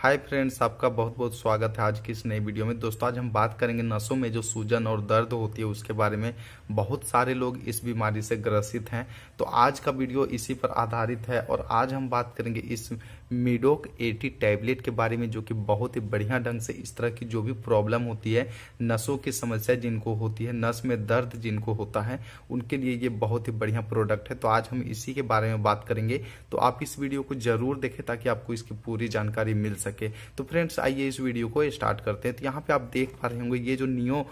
hi friends आपका बहुत बहुत स्वागत है आज की इस नई वीडियो में दोस्तों आज हम बात करेंगे नसों में जो सूजन और दर्द होती है उसके बारे में बहुत सारे लोग इस बीमारी से ग्रसित हैं तो आज का वीडियो इसी पर आधारित है और आज हम बात करेंगे इस मिडोक एटी टैबलेट के बारे में जो कि बहुत ही बढ़िया ढंग से इस तरह की जो भी प्रॉब्लम होती है नसों की समस्या जिनको होती है नस में दर्द जिनको होता है उनके लिए ये बहुत ही बढ़िया प्रोडक्ट है तो आज हम इसी के बारे में बात करेंगे तो आप इस वीडियो को जरूर देखें ताकि आपको इसकी पूरी जानकारी मिल सके तो फ्रेंड्स आइए इस वीडियो को स्टार्ट करते हैं तो यहाँ पे आप देख पा रहे होंगे ये जो नियो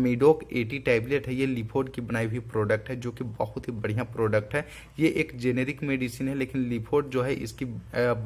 मिडोक एटी टैबलेट है ये लिफोड की बनाई हुई प्रोडक्ट है जो कि बहुत ही बढ़िया प्रोडक्ट है ये एक जेनेरिक मेडिसिन है लेकिन लिफोड जो है इसकी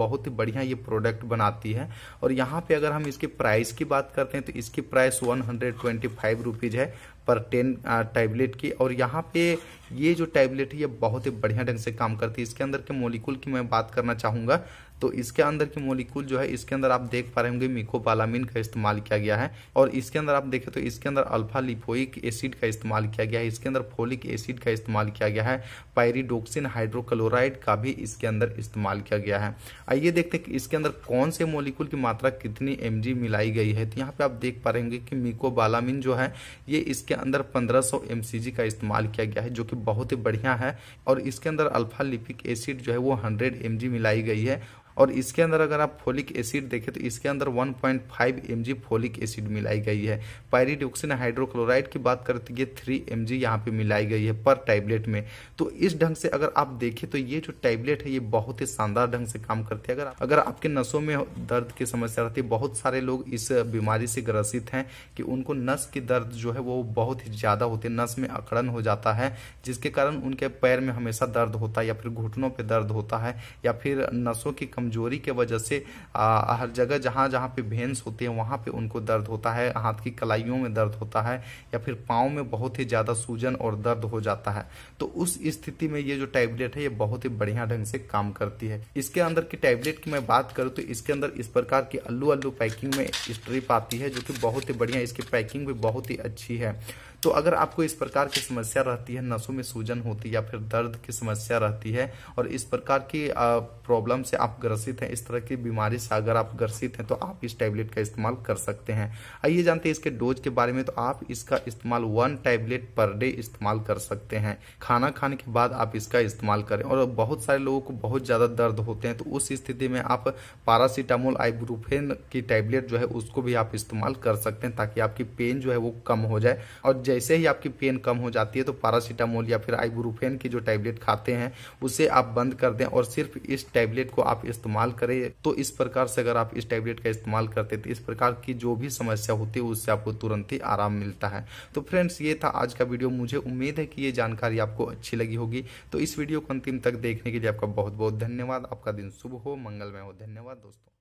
बहुत ही बढ़िया ये प्रोडक्ट बनाती है और यहाँ पे अगर हम इसके प्राइस की बात करते हैं तो इसकी price one hundred twenty five rupees है पर टेन टैबलेट की और यहाँ पे ये जो टैबलेट है ये बहुत ही बढ़िया ढंग से काम करती है इसके अंदर के मोलिकूल की मैं बात करना चाहूँगा तो इसके अंदर के मोलिकूल जो है इसके अंदर आप देख पा रहे होंगे मिकोबालामिन का इस्तेमाल किया गया है और इसके अंदर आप देखें तो इसके अंदर अल्फा लिपोइक एसिड का इस्तेमाल किया गया है इसके अंदर फोलिक एसिड का इस्तेमाल किया गया है पायरीडोक्सिन हाइड्रोक्लोराइड का भी इसके अंदर इस्तेमाल किया गया है आइए देखते हैं कि इसके अंदर कौन से मोलिकूल की मात्रा कितनी एम मिलाई गई है तो यहाँ पे आप देख पा रहे होंगे कि मिकोबालामिन जो है ये इसके अंदर पंद्रह सौ का इस्तेमाल किया गया है जो कि बहुत ही बढ़िया है और इसके अंदर अल्फा लिपिक एसिड जो है वो हंड्रेड एम मिलाई गई है और इसके अंदर अगर आप फोलिक एसिड देखें तो इसके अंदर 1.5 पॉइंट फोलिक एसिड मिलाई गई है पायरिडोक्सिन हाइड्रोक्लोराइड की बात करते ये थ्री एम जी यहाँ पे मिलाई गई है पर टैबलेट में तो इस ढंग से अगर आप देखें तो ये जो टैबलेट है ये बहुत ही शानदार ढंग से काम करती है अगर अगर आपके नसों में दर्द की समस्या रहती है बहुत सारे लोग इस बीमारी से ग्रसित हैं कि उनको नस की दर्द जो है वो बहुत ही ज़्यादा होती है नस में अकड़न हो जाता है जिसके कारण उनके पैर में हमेशा दर्द होता है या फिर घुटनों पर दर्द होता है या फिर नसों की कम कमजोरी के वजह से आ, हर जगह जहाँ जहाँ पे भेंस होते हैं वहाँ पे उनको दर्द होता है हाथ की कलाइयों में दर्द होता है या फिर पाँव में बहुत ही ज़्यादा सूजन और दर्द हो जाता है तो उस स्थिति में ये जो टैबलेट है ये बहुत ही बढ़िया ढंग से काम करती है इसके अंदर की टैबलेट की मैं बात करूँ तो इसके अंदर इस प्रकार की अल्लू अल्लू पैकिंग में स्ट्रिप आती है जो कि बहुत ही बढ़िया इसकी पैकिंग भी बहुत ही अच्छी है तो अगर आपको इस प्रकार की समस्या रहती है नसों में सूजन होती है या फिर दर्द की समस्या रहती है और इस प्रकार की प्रॉब्लम से आप ग्रस्त ग्रसित हैं इस तरह की बीमारी से अगर आप ग्रसित हैं तो आप इस टैबलेट का इस्तेमाल कर सकते हैं आइए जानते हैं इसके डोज के बारे में तो आप इसका इस्तेमाल वन टैबलेट पर डे इस्तेमाल कर सकते हैं खाना खाने के बाद आप इसका इस्तेमाल करें और बहुत सारे लोगों को बहुत ज़्यादा दर्द होते हैं तो उस स्थिति में आप पारासीटामोल आइब्रूफेन की टैबलेट जो है उसको भी आप इस्तेमाल कर सकते हैं ताकि आपकी पेन जो है वो कम हो जाए और जैसे ही आपकी पेन कम हो जाती है तो पारासीटामोल या फिर आइब्रूफेन की जो टैबलेट खाते हैं उसे आप बंद कर दें और सिर्फ इस टैबलेट को आप इस्तेमाल इस्तेमाल करें तो इस प्रकार से अगर आप इस टैबलेट का इस्तेमाल करते तो इस प्रकार की जो भी समस्या होती है उससे आपको तुरंत ही आराम मिलता है तो फ्रेंड्स ये था आज का वीडियो मुझे उम्मीद है कि ये जानकारी आपको अच्छी लगी होगी तो इस वीडियो को अंतिम तक देखने के लिए आपका बहुत बहुत धन्यवाद आपका दिन शुभ हो मंगलमय हो धन्यवाद दोस्तों